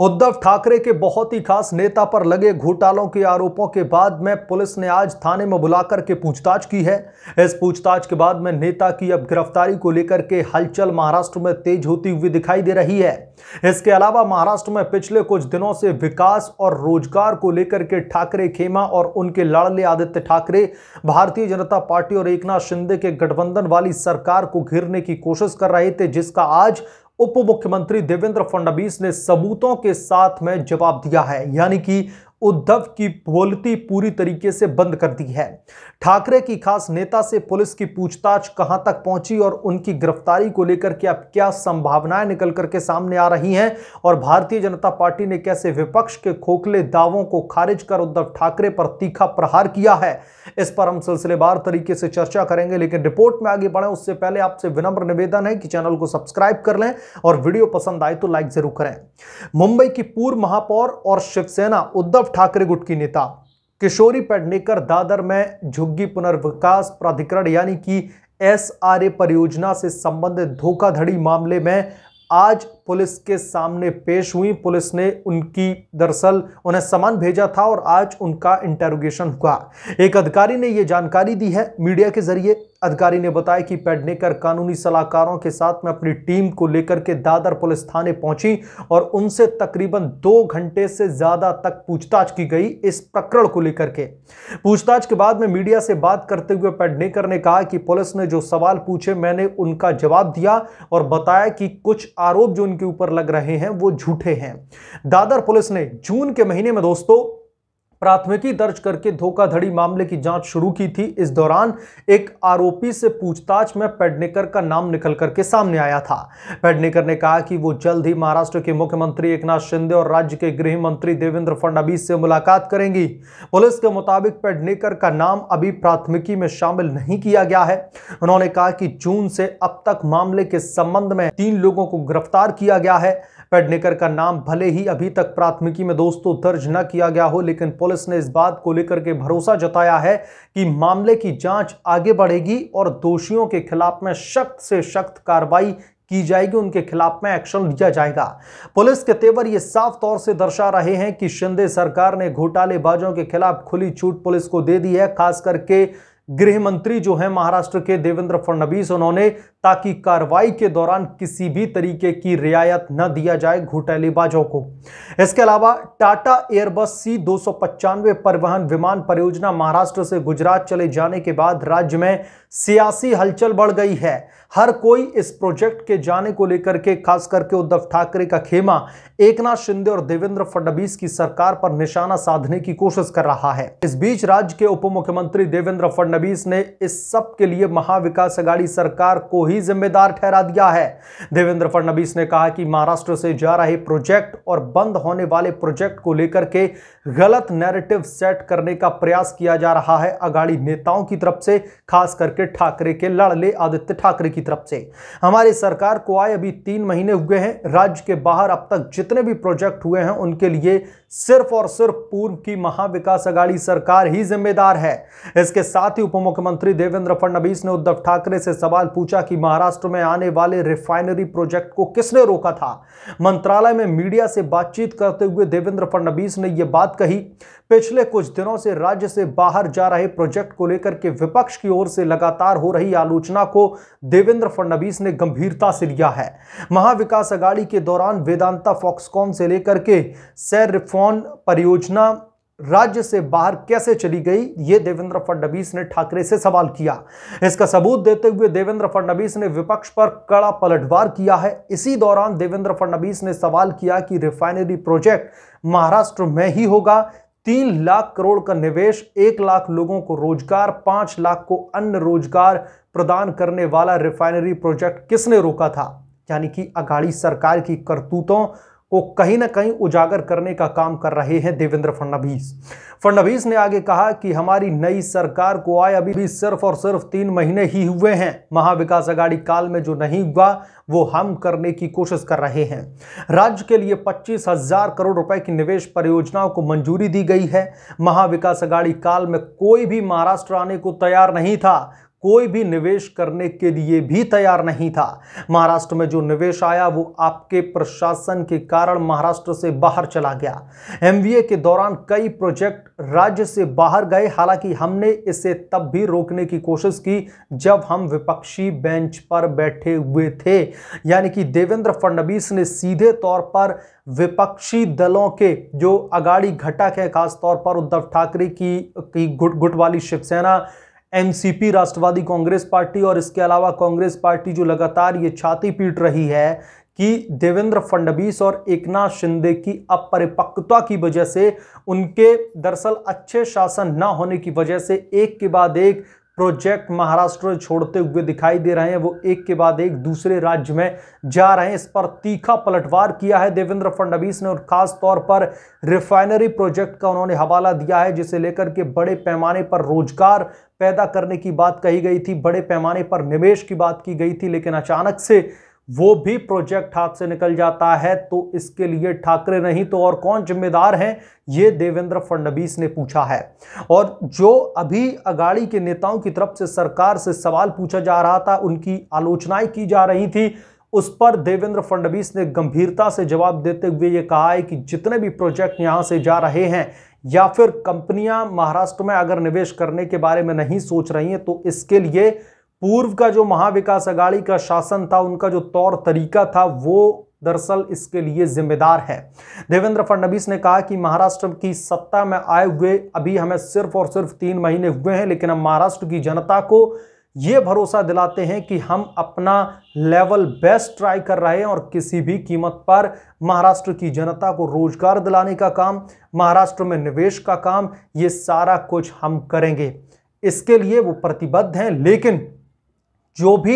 उद्धव ठाकरे के बहुत ही खास नेता पर लगे घोटालों के आरोपों के बाद में पुलिस ने आज थाने में बुलाकर के पूछताछ की है इस पूछताछ के बाद में नेता की अब गिरफ्तारी को लेकर के हलचल महाराष्ट्र में तेज होती हुई दिखाई दे रही है इसके अलावा महाराष्ट्र में पिछले कुछ दिनों से विकास और रोजगार को लेकर के ठाकरे खेमा और उनके लाड़ले आदित्य ठाकरे भारतीय जनता पार्टी और एकनाथ शिंदे के गठबंधन वाली सरकार को घेरने की कोशिश कर रहे थे जिसका आज उप मुख्यमंत्री देवेंद्र फडणवीस ने सबूतों के साथ में जवाब दिया है यानी कि उद्धव की बोलती पूरी तरीके से बंद कर दी है ठाकरे की खास नेता से पुलिस की पूछताछ कहां तक पहुंची और उनकी गिरफ्तारी को लेकर के अब क्या संभावनाएं निकल करके सामने आ रही हैं और भारतीय जनता पार्टी ने कैसे विपक्ष के खोखले दावों को खारिज कर उद्धव ठाकरे पर तीखा प्रहार किया है इस पर हम सिलसिलेवार तरीके से चर्चा करेंगे लेकिन रिपोर्ट में आगे बढ़े उससे पहले आपसे विनम्र निवेदन है कि चैनल को सब्सक्राइब कर लें और वीडियो पसंद आए तो लाइक जरूर करें मुंबई की पूर्व महापौर और शिवसेना उद्धव ठाकरे गुट की नेता किशोरी पेडनेकर दादर में झुग्गी पुनर्विकास प्राधिकरण यानी कि एसआरए परियोजना से संबंधित धोखाधड़ी मामले में आज पुलिस के सामने पेश हुई पुलिस ने उनकी दरअसल उन्हें सामान भेजा था और आज उनका इंटेरोगेशन हुआ एक अधिकारी ने यह जानकारी दी है मीडिया के जरिए अधिकारी ने बताया कि पेडनेकर कानूनी सलाहकारों के साथ में अपनी टीम को लेकर के दादर पुलिस थाने पहुंची और उनसे तकरीबन दो घंटे से ज्यादा तक पूछताछ की गई इस प्रकरण को लेकर के पूछताछ के बाद में मीडिया से बात करते हुए पेडनेकर ने कहा कि पुलिस ने जो सवाल पूछे मैंने उनका जवाब दिया और बताया कि कुछ आरोप जो उनके ऊपर लग रहे हैं वो झूठे हैं दादर पुलिस ने जून के महीने में दोस्तों प्राथमिकी दर्ज करके धोखाधड़ी मामले की जांच शुरू की थी इस दौरान एक आरोपी से पूछताछ में पेडनेकर का नाम निकल करके सामने आया था पेडनेकर ने कहा कि वो जल्द ही महाराष्ट्र के मुख्यमंत्री एकनाथ शिंदे और राज्य के गृह मंत्री देवेंद्र फडणवीस से मुलाकात करेंगी पुलिस के मुताबिक पेडनेकर का नाम अभी प्राथमिकी में शामिल नहीं किया गया है उन्होंने कहा कि जून से अब तक मामले के संबंध में तीन लोगों को गिरफ्तार किया गया है पेडनेकर का नाम भले ही अभी तक प्राथमिकी में दोस्तों दर्ज न किया गया हो लेकिन पुलिस ने इस बात को लेकर के भरोसा जताया है कि मामले की जांच आगे बढ़ेगी और दोषियों के खिलाफ में सख्त से सख्त कार्रवाई की जाएगी उनके खिलाफ में एक्शन लिया जाएगा पुलिस के तेवर ये साफ तौर से दर्शा रहे हैं कि शिंदे सरकार ने घोटालेबाजों के खिलाफ खुली छूट पुलिस को दे दी है खास करके गृह मंत्री जो है महाराष्ट्र के देवेंद्र फडणवीस उन्होंने ताकि कार्रवाई के दौरान किसी भी तरीके की रियायत न दिया जाए घोटालेबाजों को इसके अलावा टाटा एयरबस सी दो परिवहन विमान परियोजना महाराष्ट्र से गुजरात चले जाने के बाद राज्य में सियासी हलचल बढ़ गई है हर कोई इस प्रोजेक्ट के जाने को लेकर के खास करके उद्धव ठाकरे का खेमा एकनाथ शिंदे और देवेंद्र फडणवीस की सरकार पर निशाना साधने की कोशिश कर रहा है इस बीच राज्य के उप मुख्यमंत्री देवेंद्र फडणवीस ने इस सब के लिए महाविकास अघाड़ी सरकार को ही जिम्मेदार ठहरा दिया है देवेंद्र फडणवीस ने कहा कि महाराष्ट्र से जा रहे प्रोजेक्ट और बंद होने वाले प्रोजेक्ट को लेकर के गलत नैरेटिव सेट करने का प्रयास किया जा रहा है अगाड़ी नेताओं की तरफ से खास करके ठाकरे के लड़ले आदित्य ठाकरे की तरफ से हमारी सरकार को आए अभी तीन महीने हुए हैं राज्य के बाहर अब तक जितने भी प्रोजेक्ट हुए हैं उनके लिए सिर्फ और सिर्फ पूर्व की महाविकास अघाड़ी सरकार ही जिम्मेदार है इसके साथ ही उप मुख्यमंत्री देवेंद्र फडणवीस ने उद्धव ठाकरे से सवाल पूछा कि महाराष्ट्र में आने वाले रिफाइनरी प्रोजेक्ट को किसने रोका था मंत्रालय में मीडिया से बातचीत करते हुए देवेंद्र फडणवीस ने यह बात कही पिछले कुछ दिनों से राज्य से बाहर जा रहे प्रोजेक्ट को लेकर के विपक्ष की ओर से लगातार हो रही आलोचना को देवेंद्र फडणवीस ने गंभीरता से लिया है महाविकास अघाड़ी के दौरान वेदांता फॉक्सकॉम से लेकर के सैर रिफॉर्म फोन परियोजना राज्य से बाहर कैसे चली गई ये देवेंद्र फडणवीस ने ठाकरे से सवाल किया इसका सबूत देते हुए देवेंद्र फडणवीस ने विपक्ष पर कड़ा पलटवार किया है इसी दौरान देवेंद्र फडणवीस ने सवाल किया कि रिफाइनरी प्रोजेक्ट महाराष्ट्र में ही होगा तीन लाख करोड़ का निवेश एक लाख लोगों को रोजगार पांच लाख को अन्य रोजगार प्रदान करने वाला रिफाइनरी प्रोजेक्ट किसने रोका था यानी कि अगाड़ी सरकार की करतूतों को कहीं ना कहीं उजागर करने का काम कर रहे हैं देवेंद्र फडणवीस फडणवीस ने आगे कहा कि हमारी नई सरकार को आए अभी भी सिर्फ और सिर्फ तीन महीने ही हुए हैं महाविकास अगाड़ी काल में जो नहीं हुआ वो हम करने की कोशिश कर रहे हैं राज्य के लिए पच्चीस हजार करोड़ रुपए की निवेश परियोजनाओं को मंजूरी दी गई है महाविकास अगाड़ी काल में कोई भी महाराष्ट्र आने को तैयार नहीं था कोई भी निवेश करने के लिए भी तैयार नहीं था महाराष्ट्र में जो निवेश आया वो आपके प्रशासन के कारण महाराष्ट्र से बाहर चला गया एम के दौरान कई प्रोजेक्ट राज्य से बाहर गए हालांकि हमने इसे तब भी रोकने की कोशिश की जब हम विपक्षी बेंच पर बैठे हुए थे यानी कि देवेंद्र फडणवीस ने सीधे तौर पर विपक्षी दलों के जो अगाड़ी घटक है खासतौर पर उद्धव ठाकरे की, की गुट गुट वाली शिवसेना एनसीपी राष्ट्रवादी कांग्रेस पार्टी और इसके अलावा कांग्रेस पार्टी जो लगातार ये छाती पीट रही है कि देवेंद्र फडणवीस और एकनाथ शिंदे की अपरिपक्वता की वजह से उनके दरअसल अच्छे शासन ना होने की वजह से एक के बाद एक प्रोजेक्ट महाराष्ट्र छोड़ते हुए दिखाई दे रहे हैं वो एक के बाद एक दूसरे राज्य में जा रहे हैं इस पर तीखा पलटवार किया है देवेंद्र फडणवीस ने और खास तौर पर रिफाइनरी प्रोजेक्ट का उन्होंने हवाला दिया है जिसे लेकर के बड़े पैमाने पर रोजगार पैदा करने की बात कही गई थी बड़े पैमाने पर निवेश की बात की गई थी लेकिन अचानक से वो भी प्रोजेक्ट हाथ से निकल जाता है तो इसके लिए ठाकरे नहीं तो और कौन जिम्मेदार हैं ये देवेंद्र फडणवीस ने पूछा है और जो अभी अगाड़ी के नेताओं की तरफ से सरकार से सवाल पूछा जा रहा था उनकी आलोचनाएं की जा रही थी उस पर देवेंद्र फडणवीस ने गंभीरता से जवाब देते हुए ये कहा है कि जितने भी प्रोजेक्ट यहाँ से जा रहे हैं या फिर कंपनियां महाराष्ट्र में अगर निवेश करने के बारे में नहीं सोच रही हैं तो इसके लिए पूर्व का जो महाविकास अगाड़ी का शासन था उनका जो तौर तरीका था वो दरअसल इसके लिए जिम्मेदार है देवेंद्र फडणवीस ने कहा कि महाराष्ट्र की सत्ता में आए हुए अभी हमें सिर्फ और सिर्फ तीन महीने हुए हैं लेकिन हम महाराष्ट्र की जनता को ये भरोसा दिलाते हैं कि हम अपना लेवल बेस्ट ट्राई कर रहे हैं और किसी भी कीमत पर महाराष्ट्र की जनता को रोजगार दिलाने का काम महाराष्ट्र में निवेश का काम ये सारा कुछ हम करेंगे इसके लिए वो प्रतिबद्ध हैं लेकिन जो भी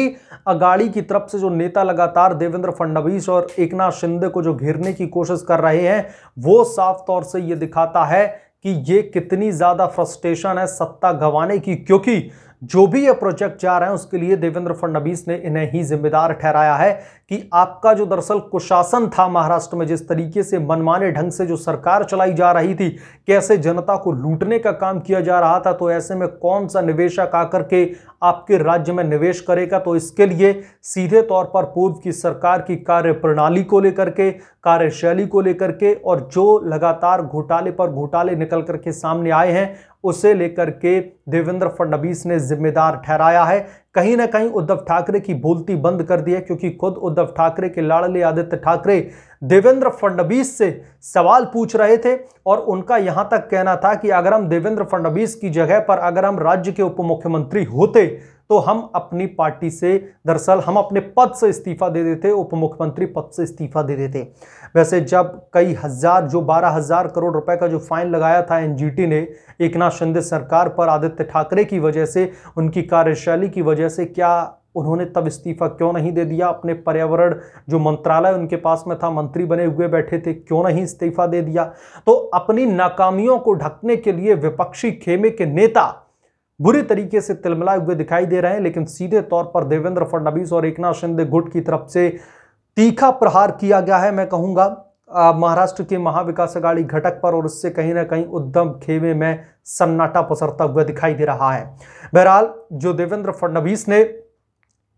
अगाड़ी की तरफ से जो नेता लगातार देवेंद्र फडणवीस और एकनाथ शिंदे को जो घेरने की कोशिश कर रहे हैं वो साफ तौर से ये दिखाता है कि ये कितनी ज़्यादा फ्रस्ट्रेशन है सत्ता गंवाने की क्योंकि जो भी ये प्रोजेक्ट जा रहे हैं उसके लिए देवेंद्र फडणवीस ने इन्हें ही जिम्मेदार ठहराया है कि आपका जो दरअसल कुशासन था महाराष्ट्र में जिस तरीके से मनमाने ढंग से जो सरकार चलाई जा रही थी कैसे जनता को लूटने का काम किया जा रहा था तो ऐसे में कौन सा निवेशक आकर के आपके राज्य में निवेश करेगा तो इसके लिए सीधे तौर पर पूर्व की सरकार की कार्य प्रणाली को लेकर के कार्यशैली को लेकर के और जो लगातार घोटाले पर घोटाले निकल करके सामने आए हैं उसे लेकर के देवेंद्र फडणवीस ने जिम्मेदार ठहराया है कहीं ना कहीं उद्धव ठाकरे की बोलती बंद कर दी है क्योंकि खुद उद्धव ठाकरे के लाड़ले आदित्य ठाकरे देवेंद्र फडणवीस से सवाल पूछ रहे थे और उनका यहां तक कहना था कि अगर हम देवेंद्र फडणवीस की जगह पर अगर हम राज्य के उप मुख्यमंत्री होते तो हम अपनी पार्टी से दरअसल हम अपने पद से इस्तीफा दे देते उप मुख्यमंत्री पद से इस्तीफा दे देते वैसे जब कई हज़ार जो बारह हज़ार करोड़ रुपए का जो फाइन लगाया था एनजीटी ने एक नाथ शिंदे सरकार पर आदित्य ठाकरे की वजह से उनकी कार्यशैली की वजह से क्या उन्होंने तब इस्तीफा क्यों नहीं दे दिया अपने पर्यावरण जो मंत्रालय उनके पास में था मंत्री बने हुए बैठे थे क्यों नहीं इस्तीफा दे दिया तो अपनी नाकामियों को ढकने के लिए विपक्षी खेमे के नेता बुरे तरीके से तिलमिलाए हुए दिखाई दे रहे हैं लेकिन सीधे तौर पर देवेंद्र फडणवीस और एकनाथ शिंदे गुट की तरफ से तीखा प्रहार किया गया है मैं कहूंगा महाराष्ट्र के महाविकास अघाड़ी घटक पर और उससे कहीं ना कहीं उद्धम खेमे में सन्नाटा पसरता हुआ दिखाई दे रहा है बहरहाल जो देवेंद्र फडणवीस ने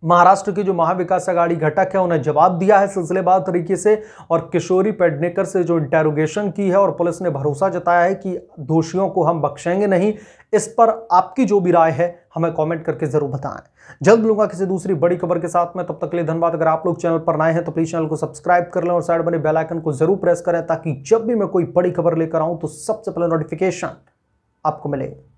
महाराष्ट्र की जो महाविकास आघाड़ी घटक है उन्हें जवाब दिया है सिलसिलेबार तरीके से और किशोरी पेडनेकर से जो इंटेरोगेशन की है और पुलिस ने भरोसा जताया है कि दोषियों को हम बख्शेंगे नहीं इस पर आपकी जो भी राय है हमें कमेंट करके जरूर बताएं जल्द मिलूंगा किसी दूसरी बड़ी खबर के साथ में तब तक के लिए धन्यवाद अगर आप लोग चैनल पर नए हैं तो प्लीज चैनल को सब्सक्राइब कर लें और साइड बने बेलाइकन को जरूर प्रेस करें ताकि जब भी मैं कोई बड़ी खबर लेकर आऊं तो सबसे पहले नोटिफिकेशन आपको मिलेगा